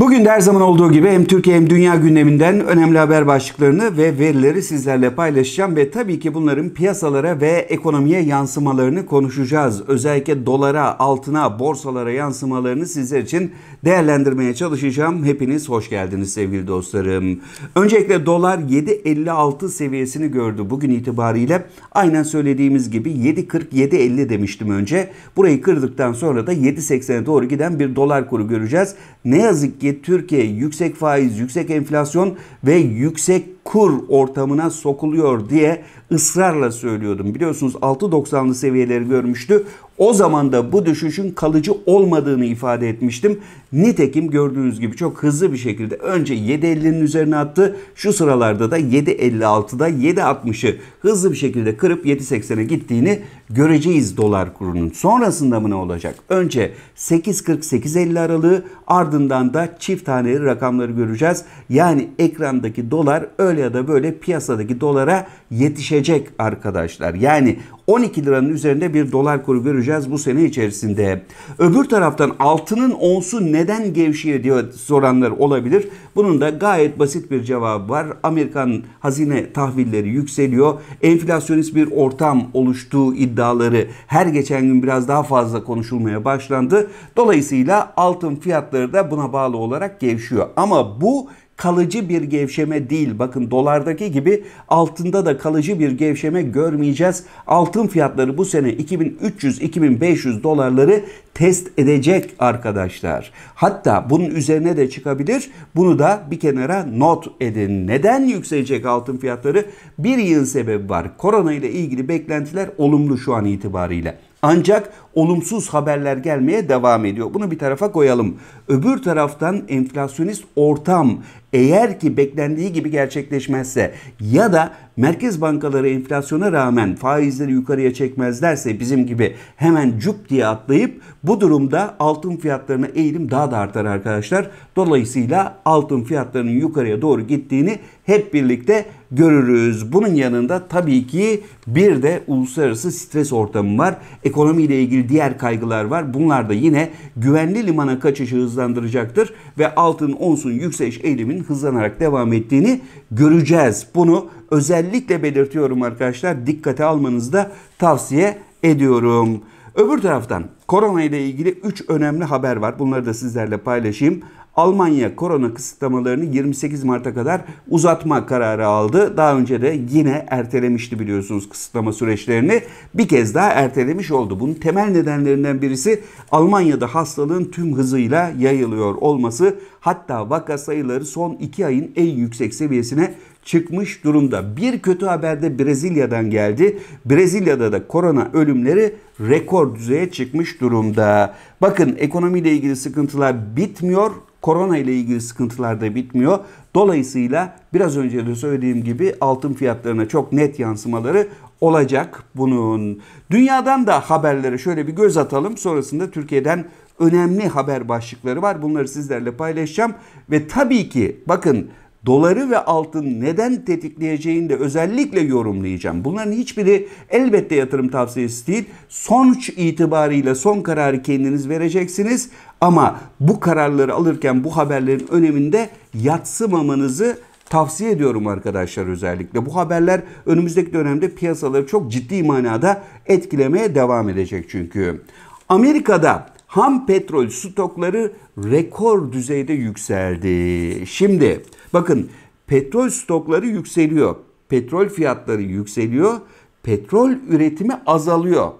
Bugün de her zaman olduğu gibi hem Türkiye hem dünya gündeminden önemli haber başlıklarını ve verileri sizlerle paylaşacağım ve tabii ki bunların piyasalara ve ekonomiye yansımalarını konuşacağız. Özellikle dolara, altına, borsalara yansımalarını sizler için değerlendirmeye çalışacağım. Hepiniz hoş geldiniz sevgili dostlarım. Öncelikle dolar 7.56 seviyesini gördü bugün itibariyle. Aynen söylediğimiz gibi 7.40-7.50 demiştim önce. Burayı kırdıktan sonra da 7.80'e doğru giden bir dolar kuru göreceğiz. Ne yazık ki Türkiye yüksek faiz, yüksek enflasyon ve yüksek kur ortamına sokuluyor diye ısrarla söylüyordum. Biliyorsunuz 6.90'lı seviyeleri görmüştü. O zaman da bu düşüşün kalıcı olmadığını ifade etmiştim. Nitekim gördüğünüz gibi çok hızlı bir şekilde önce 7.50'nin üzerine attı. Şu sıralarda da 7.56'da 7.60'ı hızlı bir şekilde kırıp 7.80'e gittiğini göreceğiz dolar kurunun. Sonrasında mı ne olacak? Önce 848 850 aralığı ardından da çift haneli rakamları göreceğiz. Yani ekrandaki dolar öyle ya da böyle piyasadaki dolara yetişecek arkadaşlar. Yani 12 liranın üzerinde bir dolar kuru göreceğiz bu sene içerisinde. Öbür taraftan altının onsu neden gevşiyor diye soranlar olabilir. Bunun da gayet basit bir cevabı var. Amerikan hazine tahvilleri yükseliyor. Enflasyonist bir ortam oluştuğu iddiaları her geçen gün biraz daha fazla konuşulmaya başlandı. Dolayısıyla altın fiyatları da buna bağlı olarak gevşiyor. Ama bu kalıcı bir gevşeme değil. Bakın dolardaki gibi altında da kalıcı bir gevşeme görmeyeceğiz. Altın fiyatları bu sene 2300-2500 dolarları test edecek arkadaşlar. Hatta bunun üzerine de çıkabilir. Bunu da bir kenara not edin. Neden yükselecek altın fiyatları? Bir yıl sebebi var. Korona ile ilgili beklentiler olumlu şu an itibariyle. Ancak olumsuz haberler gelmeye devam ediyor. Bunu bir tarafa koyalım. Öbür taraftan enflasyonist ortam eğer ki beklendiği gibi gerçekleşmezse ya da merkez bankaları enflasyona rağmen faizleri yukarıya çekmezlerse bizim gibi hemen cup diye atlayıp bu durumda altın fiyatlarına eğilim daha da artar arkadaşlar. Dolayısıyla altın fiyatlarının yukarıya doğru gittiğini hep birlikte görürüz. Bunun yanında tabii ki bir de uluslararası stres ortamı var. Ekonomiyle ilgili taşıyıcı diğer kaygılar var. Bunlar da yine güvenli limana kaçışı hızlandıracaktır ve altın onsun yükseliş eğilimin hızlanarak devam ettiğini göreceğiz. Bunu özellikle belirtiyorum arkadaşlar. Dikkate almanızda tavsiye ediyorum. Öbür taraftan korona ile ilgili 3 önemli haber var. Bunları da sizlerle paylaşayım. Almanya korona kısıtlamalarını 28 Mart'a kadar uzatma kararı aldı. Daha önce de yine ertelemişti biliyorsunuz kısıtlama süreçlerini. Bir kez daha ertelemiş oldu. Bunun temel nedenlerinden birisi Almanya'da hastalığın tüm hızıyla yayılıyor olması. Hatta vaka sayıları son 2 ayın en yüksek seviyesine çıkmış durumda. Bir kötü haber de Brezilya'dan geldi. Brezilya'da da korona ölümleri rekor düzeye çıkmış durumda. Bakın ekonomiyle ilgili sıkıntılar bitmiyor. Korona ile ilgili sıkıntılar da bitmiyor. Dolayısıyla biraz önce de söylediğim gibi altın fiyatlarına çok net yansımaları olacak bunun. Dünyadan da haberlere şöyle bir göz atalım. Sonrasında Türkiye'den önemli haber başlıkları var. Bunları sizlerle paylaşacağım ve tabii ki bakın doları ve altın neden tetikleyeceğini de özellikle yorumlayacağım. Bunların hiçbiri elbette yatırım tavsiyesi değil. Sonuç itibarıyla son kararı kendiniz vereceksiniz. Ama bu kararları alırken bu haberlerin öneminde yatsımamanızı tavsiye ediyorum arkadaşlar özellikle. Bu haberler önümüzdeki dönemde piyasaları çok ciddi manada etkilemeye devam edecek çünkü. Amerika'da ham petrol stokları rekor düzeyde yükseldi. Şimdi bakın petrol stokları yükseliyor. Petrol fiyatları yükseliyor. Petrol üretimi azalıyor.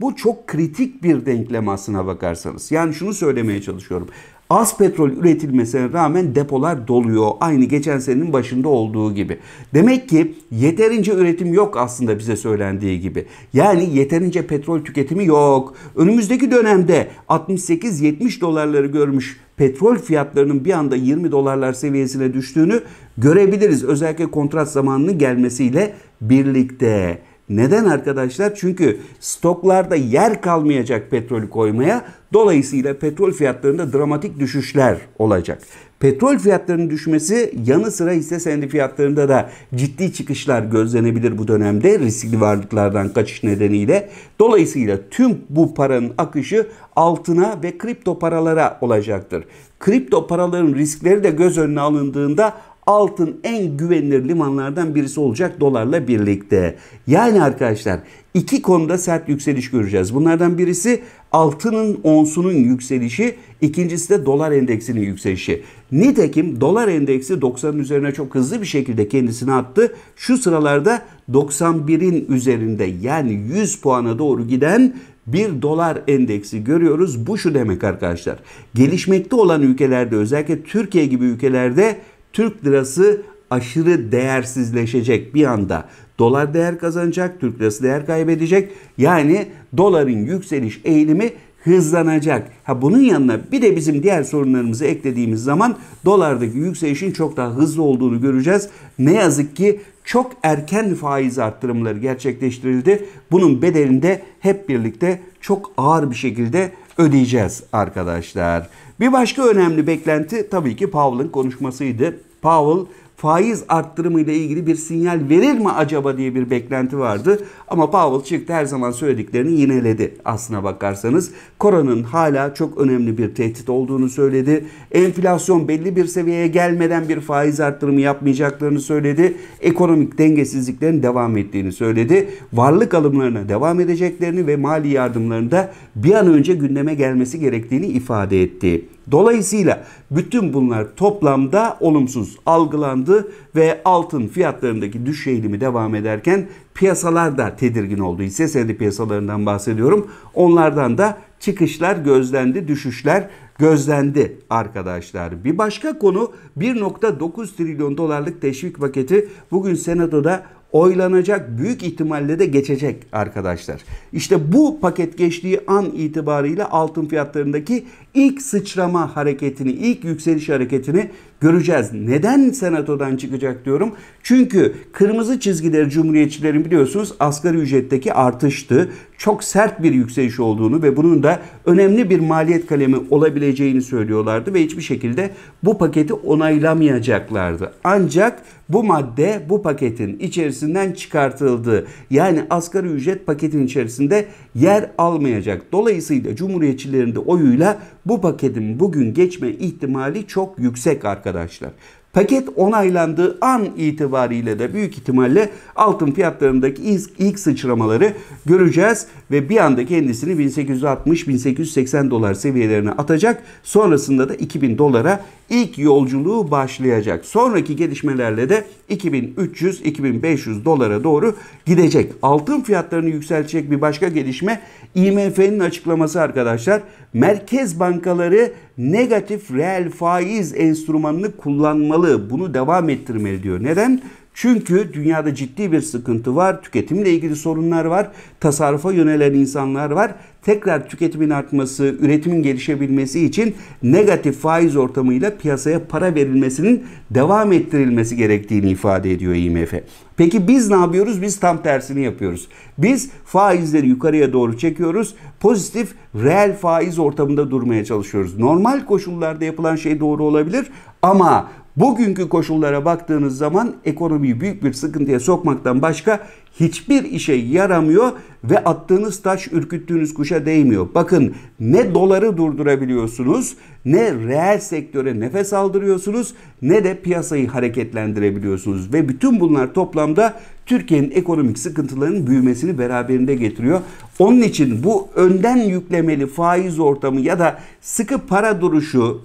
Bu çok kritik bir denklem aslına bakarsanız. Yani şunu söylemeye çalışıyorum. Az petrol üretilmesine rağmen depolar doluyor. Aynı geçen senenin başında olduğu gibi. Demek ki yeterince üretim yok aslında bize söylendiği gibi. Yani yeterince petrol tüketimi yok. Önümüzdeki dönemde 68-70 dolarları görmüş petrol fiyatlarının bir anda 20 dolarlar seviyesine düştüğünü görebiliriz. Özellikle kontrat zamanının gelmesiyle birlikte. Neden arkadaşlar? Çünkü stoklarda yer kalmayacak petrolü koymaya. Dolayısıyla petrol fiyatlarında dramatik düşüşler olacak. Petrol fiyatlarının düşmesi yanı sıra hisse senedi fiyatlarında da ciddi çıkışlar gözlenebilir bu dönemde riskli varlıklardan kaçış nedeniyle. Dolayısıyla tüm bu paranın akışı altına ve kripto paralara olacaktır. Kripto paraların riskleri de göz önüne alındığında altın en güvenilir limanlardan birisi olacak dolarla birlikte. Yani arkadaşlar iki konuda sert yükseliş göreceğiz. Bunlardan birisi altının onsunun yükselişi, ikincisi de dolar endeksinin yükselişi. Nitekim dolar endeksi 90'ın üzerine çok hızlı bir şekilde kendisini attı. Şu sıralarda 91'in üzerinde yani 100 puana doğru giden bir dolar endeksi görüyoruz. Bu şu demek arkadaşlar. Gelişmekte olan ülkelerde özellikle Türkiye gibi ülkelerde Türk lirası aşırı değersizleşecek bir anda. Dolar değer kazanacak, Türk lirası değer kaybedecek. Yani doların yükseliş eğilimi hızlanacak. Ha bunun yanına bir de bizim diğer sorunlarımızı eklediğimiz zaman dolardaki yükselişin çok daha hızlı olduğunu göreceğiz. Ne yazık ki çok erken faiz arttırımları gerçekleştirildi. Bunun bedelini de hep birlikte çok ağır bir şekilde ödeyeceğiz arkadaşlar. Bir başka önemli beklenti tabii ki Powell'ın konuşmasıydı. Powell faiz arttırımı ile ilgili bir sinyal verir mi acaba diye bir beklenti vardı. Ama Powell çıktı her zaman söylediklerini yineledi aslına bakarsanız. Koronun hala çok önemli bir tehdit olduğunu söyledi. Enflasyon belli bir seviyeye gelmeden bir faiz arttırımı yapmayacaklarını söyledi. Ekonomik dengesizliklerin devam ettiğini söyledi. Varlık alımlarına devam edeceklerini ve mali yardımlarında bir an önce gündeme gelmesi gerektiğini ifade etti. Dolayısıyla bütün bunlar toplamda olumsuz algılandı ve altın fiyatlarındaki düş eğilimi devam ederken piyasalar da tedirgin oldu. Hisse senedi piyasalarından bahsediyorum. Onlardan da çıkışlar gözlendi, düşüşler gözlendi arkadaşlar. Bir başka konu 1.9 trilyon dolarlık teşvik paketi bugün Senato'da oylanacak büyük ihtimalle de geçecek arkadaşlar. İşte bu paket geçtiği an itibarıyla altın fiyatlarındaki ilk sıçrama hareketini, ilk yükseliş hareketini göreceğiz. Neden senatodan çıkacak diyorum? Çünkü kırmızı çizgileri cumhuriyetçilerin biliyorsunuz asgari ücretteki artıştı. Çok sert bir yükseliş olduğunu ve bunun da önemli bir maliyet kalemi olabileceğini söylüyorlardı ve hiçbir şekilde bu paketi onaylamayacaklardı. Ancak bu madde bu paketin içerisinden çıkartıldı. Yani asgari ücret paketin içerisinde yer almayacak. Dolayısıyla Cumhuriyetçilerin de oyuyla bu paketin bugün geçme ihtimali çok yüksek arkadaşlar. Paket onaylandığı an itibariyle de büyük ihtimalle altın fiyatlarındaki ilk, ilk sıçramaları göreceğiz ve bir anda kendisini 1860-1880 dolar seviyelerine atacak. Sonrasında da 2000 dolara ilk yolculuğu başlayacak. Sonraki gelişmelerle de 2300-2500 dolara doğru gidecek. Altın fiyatlarını yükseltecek bir başka gelişme IMF'nin açıklaması arkadaşlar. Merkez bankaları negatif reel faiz enstrümanını kullanmalı. Bunu devam ettirmeli diyor. Neden? Çünkü dünyada ciddi bir sıkıntı var, tüketimle ilgili sorunlar var, tasarrufa yönelen insanlar var. Tekrar tüketimin artması, üretimin gelişebilmesi için negatif faiz ortamıyla piyasaya para verilmesinin devam ettirilmesi gerektiğini ifade ediyor IMF. Peki biz ne yapıyoruz? Biz tam tersini yapıyoruz. Biz faizleri yukarıya doğru çekiyoruz. Pozitif reel faiz ortamında durmaya çalışıyoruz. Normal koşullarda yapılan şey doğru olabilir ama bugünkü koşullara baktığınız zaman ekonomiyi büyük bir sıkıntıya sokmaktan başka hiçbir işe yaramıyor ve attığınız taş ürküttüğünüz kuşa değmiyor. Bakın ne doları durdurabiliyorsunuz, ne reel sektöre nefes aldırıyorsunuz, ne de piyasayı hareketlendirebiliyorsunuz ve bütün bunlar toplamda Türkiye'nin ekonomik sıkıntılarının büyümesini beraberinde getiriyor. Onun için bu önden yüklemeli faiz ortamı ya da sıkı para duruşu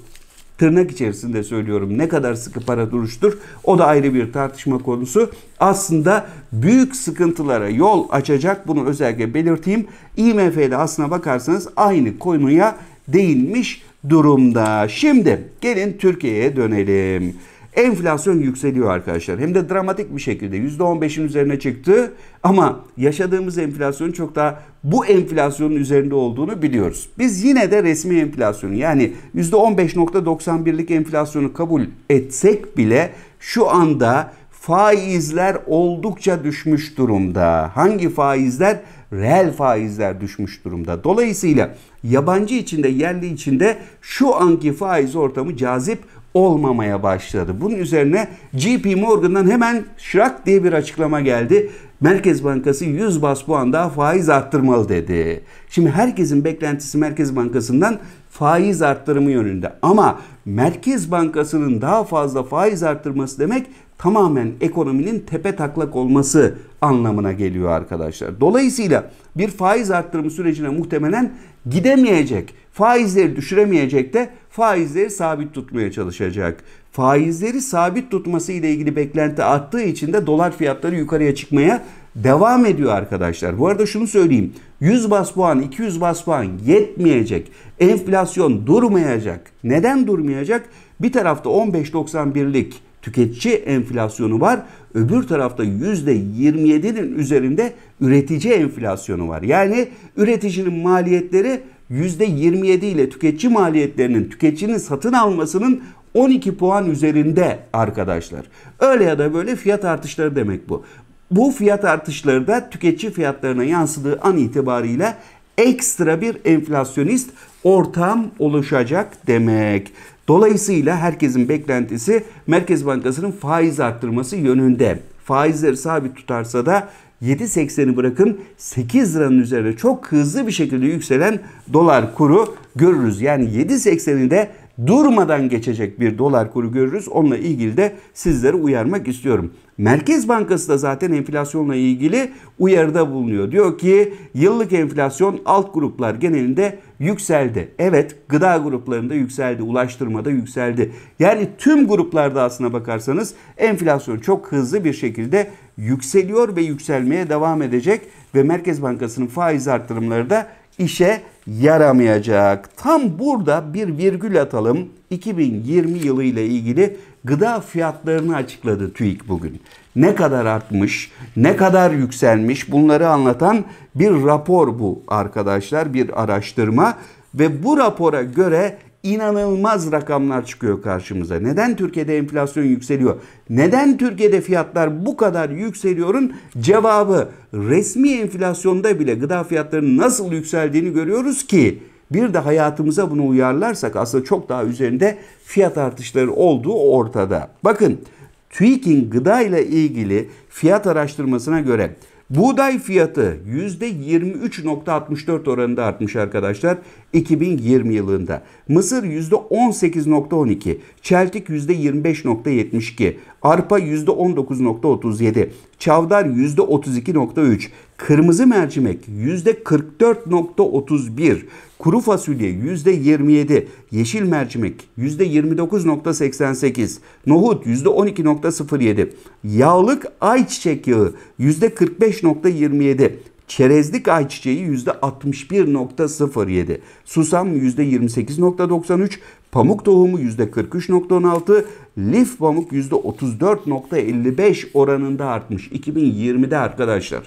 tırnak içerisinde söylüyorum ne kadar sıkı para duruştur o da ayrı bir tartışma konusu. Aslında büyük sıkıntılara yol açacak bunu özellikle belirteyim. IMF ile aslına bakarsanız aynı konuya değinmiş durumda. Şimdi gelin Türkiye'ye dönelim enflasyon yükseliyor arkadaşlar. Hem de dramatik bir şekilde %15'in üzerine çıktı ama yaşadığımız enflasyonun çok daha bu enflasyonun üzerinde olduğunu biliyoruz. Biz yine de resmi enflasyonu yani %15.91'lik enflasyonu kabul etsek bile şu anda faizler oldukça düşmüş durumda. Hangi faizler? Reel faizler düşmüş durumda. Dolayısıyla yabancı içinde yerli içinde şu anki faiz ortamı cazip olmamaya başladı. Bunun üzerine JP Morgan'dan hemen şırak diye bir açıklama geldi. Merkez Bankası 100 bas puan daha faiz arttırmalı dedi. Şimdi herkesin beklentisi Merkez Bankası'ndan faiz arttırımı yönünde. Ama Merkez Bankası'nın daha fazla faiz arttırması demek tamamen ekonominin tepe taklak olması anlamına geliyor arkadaşlar. Dolayısıyla bir faiz arttırımı sürecine muhtemelen gidemeyecek Faizleri düşüremeyecek de faizleri sabit tutmaya çalışacak. Faizleri sabit tutması ile ilgili beklenti arttığı için de dolar fiyatları yukarıya çıkmaya devam ediyor arkadaşlar. Bu arada şunu söyleyeyim. 100 bas puan, 200 bas puan yetmeyecek. Enflasyon durmayacak. Neden durmayacak? Bir tarafta 15.91'lik tüketici enflasyonu var. Öbür tarafta %27'nin üzerinde üretici enflasyonu var. Yani üreticinin maliyetleri %27 ile tüketici maliyetlerinin tüketicinin satın almasının 12 puan üzerinde arkadaşlar. Öyle ya da böyle fiyat artışları demek bu. Bu fiyat artışları da tüketici fiyatlarına yansıdığı an itibariyle ekstra bir enflasyonist ortam oluşacak demek. Dolayısıyla herkesin beklentisi Merkez Bankası'nın faiz arttırması yönünde. Faizleri sabit tutarsa da 7.80'i bırakın 8 liranın üzerine çok hızlı bir şekilde yükselen dolar kuru görürüz. Yani 7.80'i de durmadan geçecek bir dolar kuru görürüz. Onunla ilgili de sizleri uyarmak istiyorum. Merkez Bankası da zaten enflasyonla ilgili uyarıda bulunuyor. Diyor ki yıllık enflasyon alt gruplar genelinde yükseldi. Evet gıda gruplarında yükseldi, ulaştırmada yükseldi. Yani tüm gruplarda aslına bakarsanız enflasyon çok hızlı bir şekilde yükseliyor ve yükselmeye devam edecek ve Merkez Bankası'nın faiz artırımları da işe yaramayacak. Tam burada bir virgül atalım. 2020 yılı ile ilgili gıda fiyatlarını açıkladı TÜİK bugün. Ne kadar artmış, ne kadar yükselmiş bunları anlatan bir rapor bu arkadaşlar, bir araştırma ve bu rapora göre inanılmaz rakamlar çıkıyor karşımıza. Neden Türkiye'de enflasyon yükseliyor? Neden Türkiye'de fiyatlar bu kadar yükseliyorun cevabı resmi enflasyonda bile gıda fiyatlarının nasıl yükseldiğini görüyoruz ki bir de hayatımıza bunu uyarlarsak aslında çok daha üzerinde fiyat artışları olduğu ortada. Bakın TÜİK'in gıda ile ilgili fiyat araştırmasına göre Buğday fiyatı %23.64 oranında artmış arkadaşlar 2020 yılında. Mısır %18.12, çeltik %25.72, arpa %19.37, çavdar %32.3, kırmızı mercimek %44.31, Kuru fasulye %27, yeşil mercimek %29.88, nohut %12.07, yağlık ayçiçek yağı %45.27, Çerezlik ayçiçeği %61.07, susam %28.93, pamuk tohumu %43.16, lif pamuk %34.55 oranında artmış 2020'de arkadaşlar.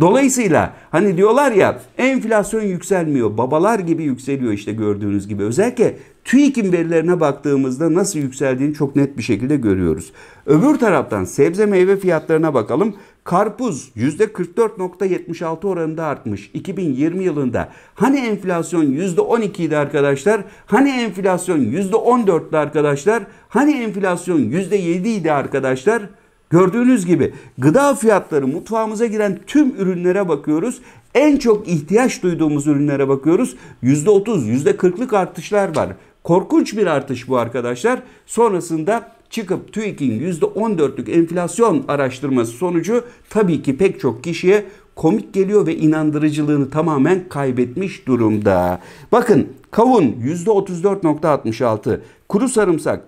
Dolayısıyla hani diyorlar ya enflasyon yükselmiyor. Babalar gibi yükseliyor işte gördüğünüz gibi. Özellikle TÜİK'in verilerine baktığımızda nasıl yükseldiğini çok net bir şekilde görüyoruz. Öbür taraftan sebze meyve fiyatlarına bakalım. Karpuz %44.76 oranında artmış 2020 yılında. Hani enflasyon %12 idi arkadaşlar? Hani enflasyon %14'tü arkadaşlar? Hani enflasyon %7 idi arkadaşlar? Gördüğünüz gibi gıda fiyatları mutfağımıza giren tüm ürünlere bakıyoruz. En çok ihtiyaç duyduğumuz ürünlere bakıyoruz. %30, %40'lık artışlar var. Korkunç bir artış bu arkadaşlar. Sonrasında çıkıp TÜİK'in %14'lük enflasyon araştırması sonucu tabii ki pek çok kişiye komik geliyor ve inandırıcılığını tamamen kaybetmiş durumda. Bakın kavun %34.66, kuru sarımsak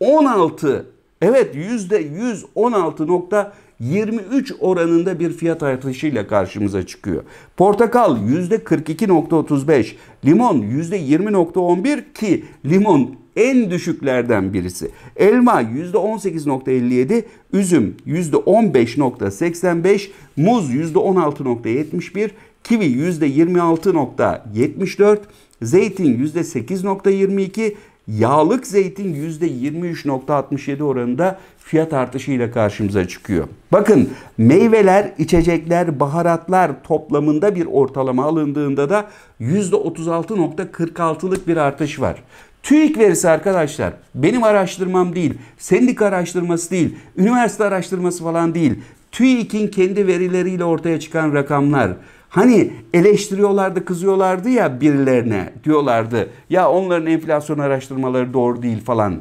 %116. Evet 116. 23 oranında bir fiyat artışıyla karşımıza çıkıyor. Portakal %42.35, limon %20.11 ki limon en düşüklerden birisi. Elma %18.57, üzüm %15.85, muz %16.71, kivi %26.74, zeytin %8.22, Yağlık zeytin %23.67 oranında fiyat artışıyla karşımıza çıkıyor. Bakın meyveler, içecekler, baharatlar toplamında bir ortalama alındığında da %36.46'lık bir artış var. TÜİK verisi arkadaşlar benim araştırmam değil, sendika araştırması değil, üniversite araştırması falan değil. TÜİK'in kendi verileriyle ortaya çıkan rakamlar Hani eleştiriyorlardı, kızıyorlardı ya birilerine diyorlardı. Ya onların enflasyon araştırmaları doğru değil falan.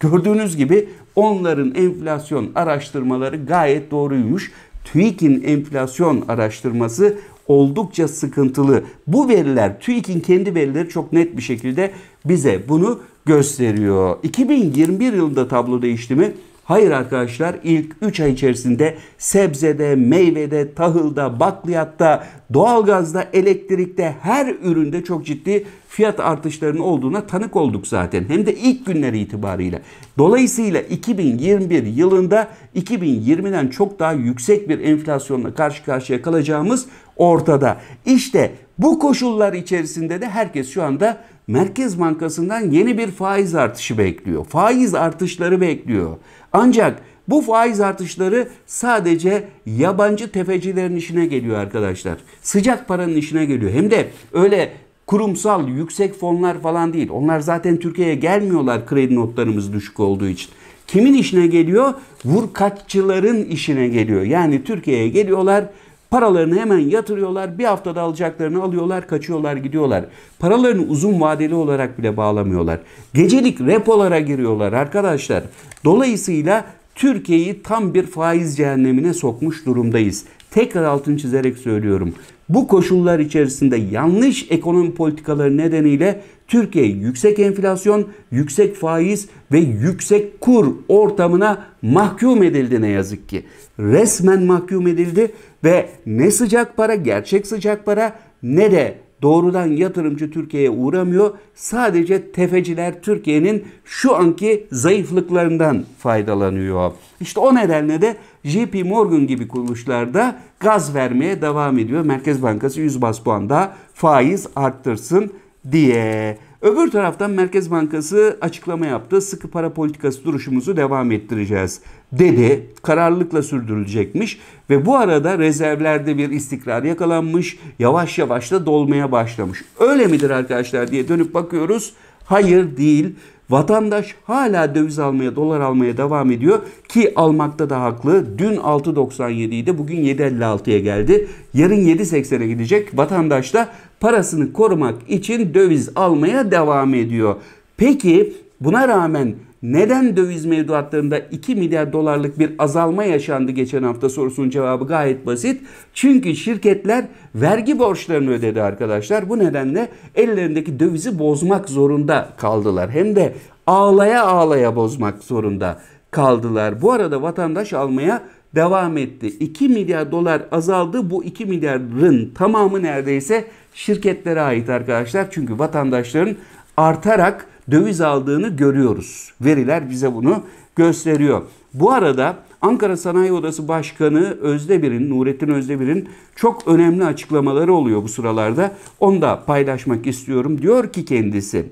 Gördüğünüz gibi onların enflasyon araştırmaları gayet doğruymuş. TÜİK'in enflasyon araştırması oldukça sıkıntılı. Bu veriler TÜİK'in kendi verileri çok net bir şekilde bize bunu gösteriyor. 2021 yılında tablo değişti mi? Hayır arkadaşlar ilk 3 ay içerisinde sebzede, meyvede, tahılda, bakliyatta, doğalgazda, elektrikte her üründe çok ciddi fiyat artışlarının olduğuna tanık olduk zaten. Hem de ilk günleri itibarıyla. Dolayısıyla 2021 yılında 2020'den çok daha yüksek bir enflasyonla karşı karşıya kalacağımız ortada. İşte bu koşullar içerisinde de herkes şu anda Merkez Bankası'ndan yeni bir faiz artışı bekliyor. Faiz artışları bekliyor. Ancak bu faiz artışları sadece yabancı tefecilerin işine geliyor arkadaşlar. Sıcak paranın işine geliyor. Hem de öyle kurumsal yüksek fonlar falan değil. Onlar zaten Türkiye'ye gelmiyorlar kredi notlarımız düşük olduğu için. Kimin işine geliyor? Vurkaççıların işine geliyor. Yani Türkiye'ye geliyorlar Paralarını hemen yatırıyorlar. Bir haftada alacaklarını alıyorlar, kaçıyorlar, gidiyorlar. Paralarını uzun vadeli olarak bile bağlamıyorlar. Gecelik repolara giriyorlar arkadaşlar. Dolayısıyla Türkiye'yi tam bir faiz cehennemine sokmuş durumdayız. Tekrar altını çizerek söylüyorum. Bu koşullar içerisinde yanlış ekonomi politikaları nedeniyle Türkiye yüksek enflasyon, yüksek faiz ve yüksek kur ortamına mahkum edildi ne yazık ki. Resmen mahkum edildi ve ne sıcak para, gerçek sıcak para ne de doğrudan yatırımcı Türkiye'ye uğramıyor. Sadece tefeciler Türkiye'nin şu anki zayıflıklarından faydalanıyor. İşte o nedenle de JP Morgan gibi kuruluşlarda gaz vermeye devam ediyor. Merkez Bankası 100 bas puan daha faiz arttırsın diye. Öbür taraftan Merkez Bankası açıklama yaptı. Sıkı para politikası duruşumuzu devam ettireceğiz dedi. Kararlılıkla sürdürülecekmiş ve bu arada rezervlerde bir istikrar yakalanmış. Yavaş yavaş da dolmaya başlamış. Öyle midir arkadaşlar diye dönüp bakıyoruz. Hayır değil. Vatandaş hala döviz almaya, dolar almaya devam ediyor ki almakta da haklı. Dün 6.97 idi, bugün 7.56'ya geldi. Yarın 7.80'e gidecek. Vatandaş da parasını korumak için döviz almaya devam ediyor. Peki buna rağmen neden döviz mevduatlarında 2 milyar dolarlık bir azalma yaşandı geçen hafta sorusunun cevabı gayet basit. Çünkü şirketler vergi borçlarını ödedi arkadaşlar. Bu nedenle ellerindeki dövizi bozmak zorunda kaldılar. Hem de ağlaya ağlaya bozmak zorunda kaldılar. Bu arada vatandaş almaya devam etti. 2 milyar dolar azaldı. Bu 2 milyarın tamamı neredeyse şirketlere ait arkadaşlar. Çünkü vatandaşların artarak döviz aldığını görüyoruz. Veriler bize bunu gösteriyor. Bu arada Ankara Sanayi Odası Başkanı Özdebirin, Nurettin Özdebirin çok önemli açıklamaları oluyor bu sıralarda. Onu da paylaşmak istiyorum. Diyor ki kendisi,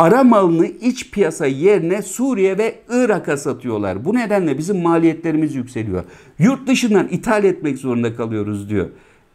ara malını iç piyasa yerine Suriye ve Irak'a satıyorlar. Bu nedenle bizim maliyetlerimiz yükseliyor. Yurt dışından ithal etmek zorunda kalıyoruz diyor.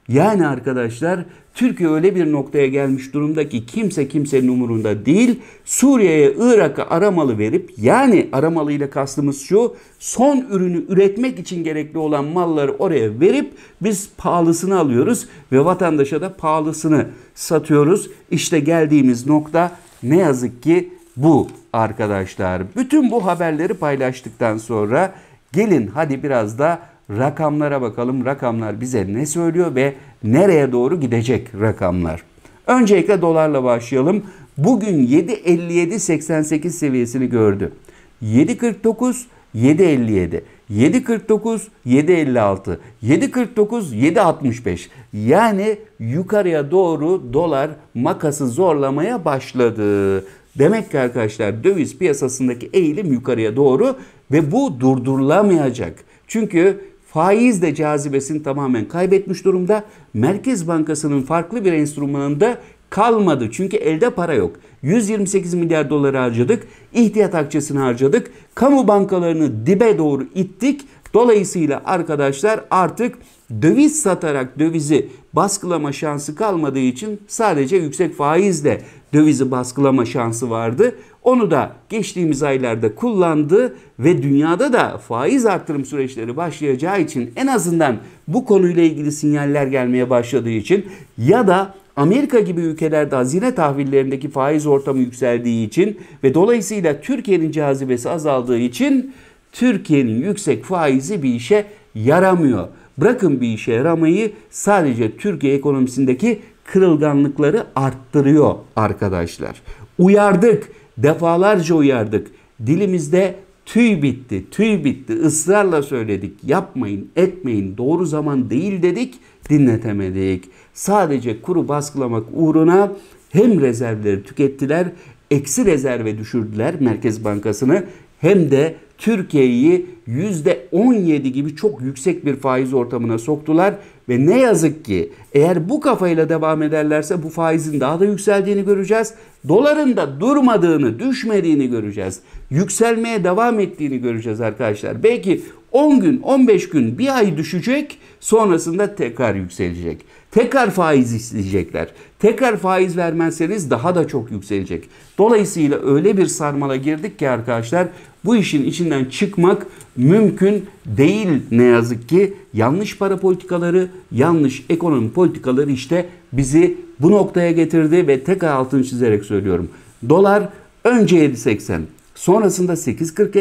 Yani arkadaşlar Türkiye öyle bir noktaya gelmiş durumda ki kimse kimsenin umurunda değil. Suriye'ye, Irak'a aramalı verip yani aramalı ile kastımız şu son ürünü üretmek için gerekli olan malları oraya verip biz pahalısını alıyoruz ve vatandaşa da pahalısını satıyoruz. İşte geldiğimiz nokta ne yazık ki bu arkadaşlar. Bütün bu haberleri paylaştıktan sonra gelin hadi biraz da rakamlara bakalım. Rakamlar bize ne söylüyor ve nereye doğru gidecek rakamlar? Öncelikle dolarla başlayalım. Bugün 7.57.88 seviyesini gördü. 7.49 7.57 7.49 7.56 7.49 7.65 yani yukarıya doğru dolar makası zorlamaya başladı. Demek ki arkadaşlar döviz piyasasındaki eğilim yukarıya doğru ve bu durdurulamayacak. Çünkü faiz de cazibesini tamamen kaybetmiş durumda. Merkez Bankası'nın farklı bir enstrümanında kalmadı. Çünkü elde para yok. 128 milyar doları harcadık. İhtiyat akçesini harcadık. Kamu bankalarını dibe doğru ittik Dolayısıyla arkadaşlar artık döviz satarak dövizi baskılama şansı kalmadığı için sadece yüksek faizle dövizi baskılama şansı vardı. Onu da geçtiğimiz aylarda kullandı ve dünyada da faiz artırım süreçleri başlayacağı için en azından bu konuyla ilgili sinyaller gelmeye başladığı için ya da Amerika gibi ülkelerde hazine tahvillerindeki faiz ortamı yükseldiği için ve dolayısıyla Türkiye'nin cazibesi azaldığı için Türkiye'nin yüksek faizi bir işe yaramıyor. Bırakın bir işe yaramayı sadece Türkiye ekonomisindeki kırılganlıkları arttırıyor arkadaşlar. Uyardık, defalarca uyardık. Dilimizde tüy bitti, tüy bitti. Israrla söyledik. Yapmayın, etmeyin. Doğru zaman değil dedik, dinletemedik. Sadece kuru baskılamak uğruna hem rezervleri tükettiler, eksi rezerve düşürdüler Merkez Bankası'nı hem de Türkiye'yi %17 gibi çok yüksek bir faiz ortamına soktular ve ne yazık ki eğer bu kafayla devam ederlerse bu faizin daha da yükseldiğini göreceğiz. Doların da durmadığını, düşmediğini göreceğiz. Yükselmeye devam ettiğini göreceğiz arkadaşlar. Belki 10 gün, 15 gün, bir ay düşecek. Sonrasında tekrar yükselecek. Tekrar faiz isteyecekler. Tekrar faiz vermezseniz daha da çok yükselecek. Dolayısıyla öyle bir sarmala girdik ki arkadaşlar bu işin içinden çıkmak mümkün değil ne yazık ki. Yanlış para politikaları, yanlış ekonomi politikaları işte bizi bu noktaya getirdi ve tekrar altını çizerek söylüyorum. Dolar önce 7.80, sonrasında 840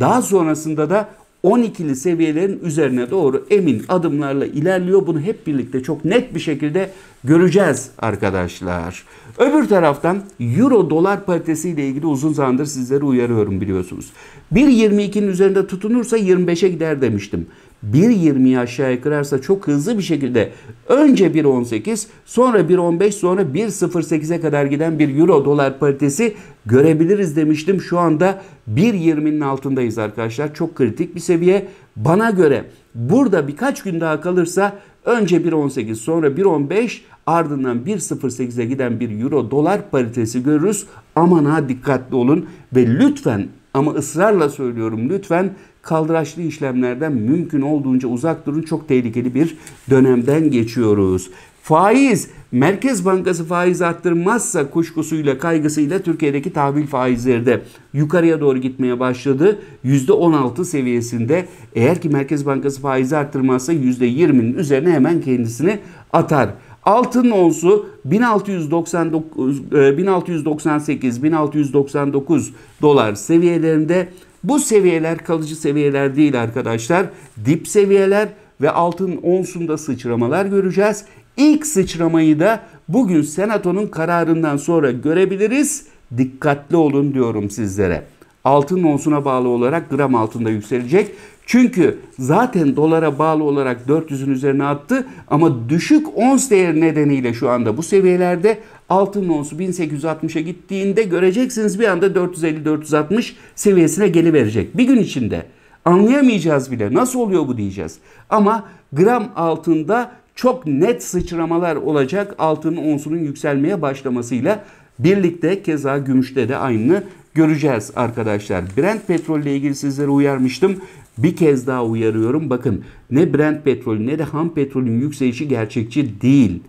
daha sonrasında da 12'li seviyelerin üzerine doğru emin adımlarla ilerliyor. Bunu hep birlikte çok net bir şekilde göreceğiz arkadaşlar. Öbür taraftan euro dolar paritesi ile ilgili uzun zamandır sizlere uyarıyorum biliyorsunuz. 1.22'nin üzerinde tutunursa 25'e gider demiştim. 1.20'yi aşağıya kırarsa çok hızlı bir şekilde önce 1.18 sonra 1.15 sonra 1.08'e kadar giden bir euro dolar paritesi görebiliriz demiştim. Şu anda 1.20'nin altındayız arkadaşlar. Çok kritik bir seviye. Bana göre burada birkaç gün daha kalırsa önce 1.18 sonra 1.15 ardından 1.08'e giden bir euro dolar paritesi görürüz. Aman ha dikkatli olun ve lütfen ama ısrarla söylüyorum lütfen kaldıraçlı işlemlerden mümkün olduğunca uzak durun. Çok tehlikeli bir dönemden geçiyoruz. Faiz, Merkez Bankası faiz arttırmazsa kuşkusuyla, kaygısıyla Türkiye'deki tahvil faizleri de yukarıya doğru gitmeye başladı. %16 seviyesinde eğer ki Merkez Bankası faizi arttırmazsa %20'nin üzerine hemen kendisini atar. Altın onsu 1699, 1698, 1699 dolar seviyelerinde bu seviyeler kalıcı seviyeler değil arkadaşlar. Dip seviyeler ve altın onsunda sıçramalar göreceğiz. İlk sıçramayı da bugün senatonun kararından sonra görebiliriz. Dikkatli olun diyorum sizlere. Altın onsuna bağlı olarak gram altında yükselecek. Çünkü zaten dolara bağlı olarak 400'ün üzerine attı ama düşük ons değer nedeniyle şu anda bu seviyelerde altın onsu 1860'a gittiğinde göreceksiniz bir anda 450-460 seviyesine geliverecek. Bir gün içinde anlayamayacağız bile nasıl oluyor bu diyeceğiz. Ama gram altında çok net sıçramalar olacak altın onsunun yükselmeye başlamasıyla birlikte keza gümüşte de aynı göreceğiz arkadaşlar. Brent petrolle ilgili sizlere uyarmıştım. Bir kez daha uyarıyorum bakın ne Brent petrolü ne de ham petrolün yükselişi gerçekçi değil.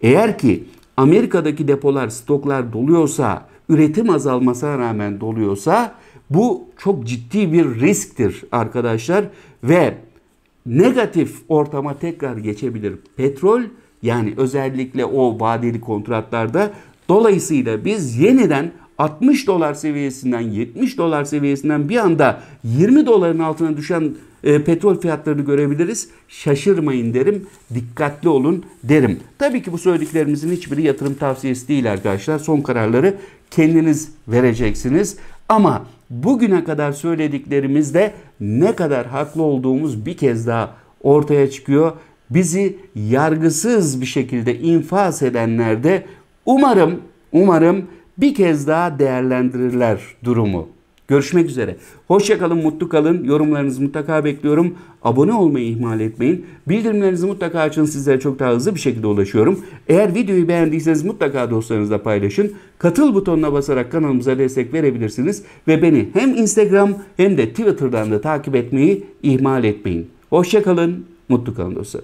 Eğer ki Amerika'daki depolar, stoklar doluyorsa, üretim azalmasına rağmen doluyorsa bu çok ciddi bir risktir arkadaşlar ve negatif ortama tekrar geçebilir. Petrol yani özellikle o vadeli kontratlarda dolayısıyla biz yeniden 60 dolar seviyesinden 70 dolar seviyesinden bir anda 20 doların altına düşen e, petrol fiyatlarını görebiliriz. Şaşırmayın derim, dikkatli olun derim. Tabii ki bu söylediklerimizin hiçbiri yatırım tavsiyesi değil arkadaşlar. Son kararları kendiniz vereceksiniz. Ama bugüne kadar söylediklerimizde ne kadar haklı olduğumuz bir kez daha ortaya çıkıyor. Bizi yargısız bir şekilde infaz edenler de umarım umarım bir kez daha değerlendirirler durumu. Görüşmek üzere. Hoşçakalın, mutlu kalın. Yorumlarınızı mutlaka bekliyorum. Abone olmayı ihmal etmeyin. Bildirimlerinizi mutlaka açın. Sizlere çok daha hızlı bir şekilde ulaşıyorum. Eğer videoyu beğendiyseniz mutlaka dostlarınızla paylaşın. Katıl butonuna basarak kanalımıza destek verebilirsiniz. Ve beni hem Instagram hem de Twitter'dan da takip etmeyi ihmal etmeyin. Hoşçakalın, mutlu kalın dostlar.